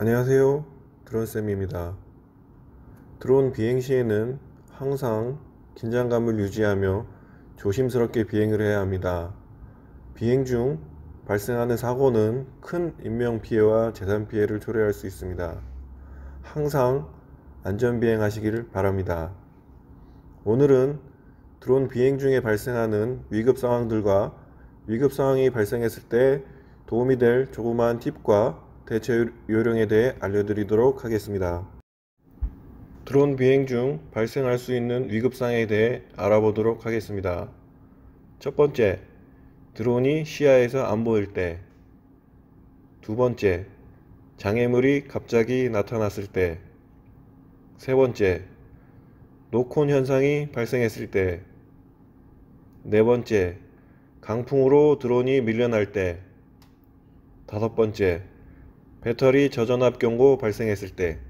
안녕하세요. 드론쌤입니다. 드론 비행 시에는 항상 긴장감을 유지하며 조심스럽게 비행을 해야 합니다. 비행 중 발생하는 사고는 큰 인명피해와 재산피해를 초래할 수 있습니다. 항상 안전비행 하시기를 바랍니다. 오늘은 드론 비행 중에 발생하는 위급 상황들과 위급 상황이 발생했을 때 도움이 될 조그마한 팁과 대체 요령에 대해 알려드리도록 하겠습니다. 드론 비행 중 발생할 수 있는 위급상에 대해 알아보도록 하겠습니다. 첫 번째, 드론이 시야에서 안 보일 때. 두 번째, 장애물이 갑자기 나타났을 때. 세 번째, 노콘 현상이 발생했을 때. 네 번째, 강풍으로 드론이 밀려날 때. 다섯 번째, 배터리 저전압 경고 발생했을 때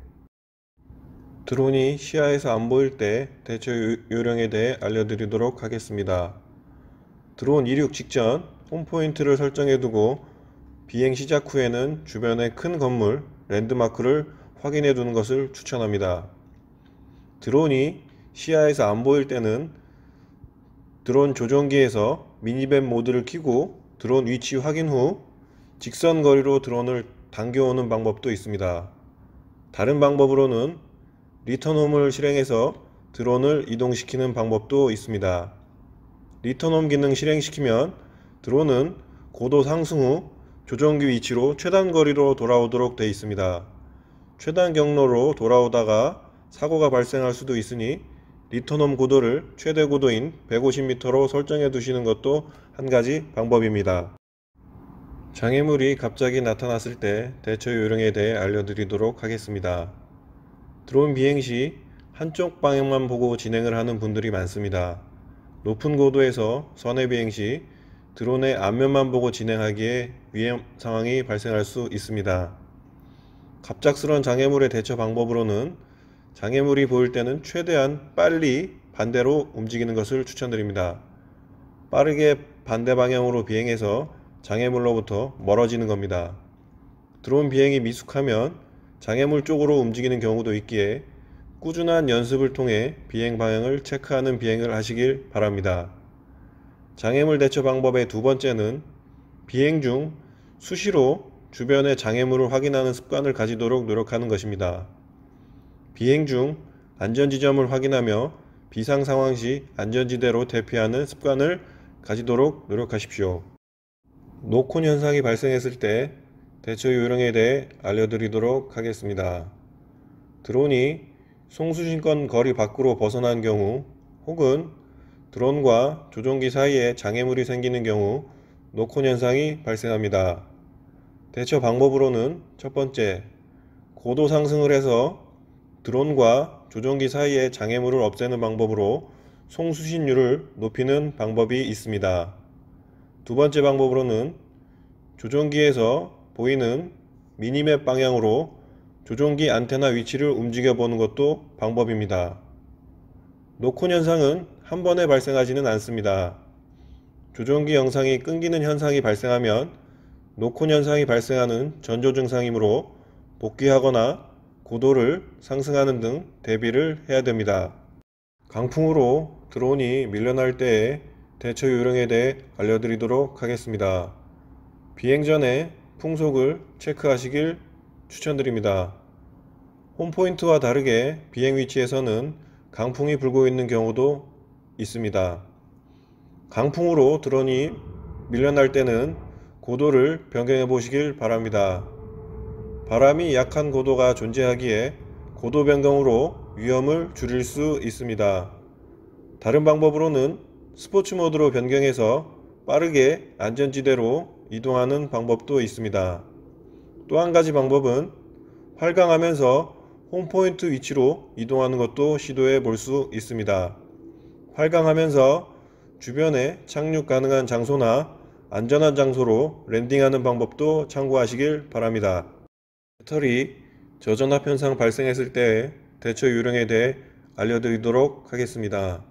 드론이 시야에서 안 보일 때 대처 요령에 대해 알려드리도록 하겠습니다. 드론 이륙 직전 홈포인트를 설정해 두고 비행 시작 후에는 주변의 큰 건물, 랜드마크를 확인해 두는 것을 추천합니다. 드론이 시야에서 안 보일 때는 드론 조종기에서 미니밴 모드를 켜고 드론 위치 확인 후 직선 거리로 드론을 당겨오는 방법도 있습니다. 다른 방법으로는 리턴홈을 실행해서 드론을 이동시키는 방법도 있습니다. 리턴홈 기능 실행시키면 드론은 고도 상승 후 조정기 위치로 최단 거리로 돌아오도록 되어 있습니다. 최단 경로로 돌아오다가 사고가 발생할 수도 있으니 리턴홈 고도를 최대 고도인 150m로 설정해 두시는 것도 한 가지 방법입니다. 장애물이 갑자기 나타났을 때 대처 요령에 대해 알려드리도록 하겠습니다. 드론 비행 시 한쪽 방향만 보고 진행을 하는 분들이 많습니다. 높은 고도에서 선해 비행 시 드론의 앞면만 보고 진행하기에 위험 상황이 발생할 수 있습니다. 갑작스런 장애물의 대처 방법으로는 장애물이 보일 때는 최대한 빨리 반대로 움직이는 것을 추천드립니다. 빠르게 반대 방향으로 비행해서 장애물로부터 멀어지는 겁니다. 드론 비행이 미숙하면 장애물 쪽으로 움직이는 경우도 있기에 꾸준한 연습을 통해 비행 방향을 체크하는 비행을 하시길 바랍니다. 장애물 대처 방법의 두 번째는 비행 중 수시로 주변의 장애물을 확인하는 습관을 가지도록 노력하는 것입니다. 비행 중 안전지점을 확인하며 비상 상황 시 안전지대로 대피하는 습관을 가지도록 노력하십시오. 노콘 현상이 발생했을 때 대처 요령에 대해 알려드리도록 하겠습니다. 드론이 송수신권 거리 밖으로 벗어난 경우 혹은 드론과 조종기 사이에 장애물이 생기는 경우 노콘 현상이 발생합니다. 대처 방법으로는 첫 번째, 고도 상승을 해서 드론과 조종기 사이에 장애물을 없애는 방법으로 송수신율을 높이는 방법이 있습니다. 두 번째 방법으로는 조종기에서 보이는 미니맵 방향으로 조종기 안테나 위치를 움직여 보는 것도 방법입니다. 노콘 현상은 한 번에 발생하지는 않습니다. 조종기 영상이 끊기는 현상이 발생하면 노콘 현상이 발생하는 전조 증상이므로 복귀하거나 고도를 상승하는 등 대비를 해야 됩니다. 강풍으로 드론이 밀려날 때에 대처 요령에 대해 알려드리도록 하겠습니다. 비행 전에 풍속을 체크하시길 추천드립니다. 홈포인트와 다르게 비행 위치에서는 강풍이 불고 있는 경우도 있습니다. 강풍으로 드론이 밀려날 때는 고도를 변경해 보시길 바랍니다. 바람이 약한 고도가 존재하기에 고도 변경으로 위험을 줄일 수 있습니다. 다른 방법으로는 스포츠 모드로 변경해서 빠르게 안전지대로 이동하는 방법도 있습니다. 또 한 가지 방법은 활강하면서 홈포인트 위치로 이동하는 것도 시도해 볼 수 있습니다. 활강하면서 주변에 착륙 가능한 장소나 안전한 장소로 랜딩하는 방법도 참고하시길 바랍니다. 배터리 저전압 현상 발생했을 때 대처 요령에 대해 알려드리도록 하겠습니다.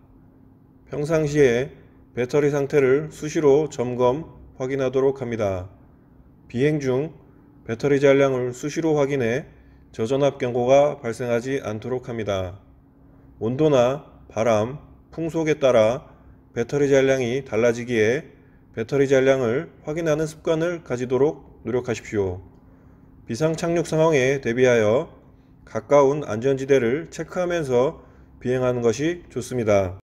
평상시에 배터리 상태를 수시로 점검, 확인하도록 합니다. 비행 중 배터리 잔량을 수시로 확인해 저전압 경고가 발생하지 않도록 합니다. 온도나 바람, 풍속에 따라 배터리 잔량이 달라지기에 배터리 잔량을 확인하는 습관을 가지도록 노력하십시오. 비상 착륙 상황에 대비하여 가까운 안전지대를 체크하면서 비행하는 것이 좋습니다.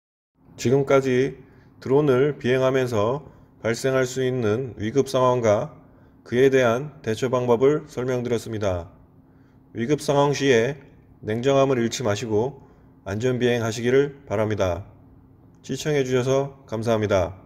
지금까지 드론을 비행하면서 발생할 수 있는 위급 상황과 그에 대한 대처 방법을 설명드렸습니다. 위급 상황 시에 냉정함을 잃지 마시고 안전비행 하시기를 바랍니다. 시청해주셔서 감사합니다.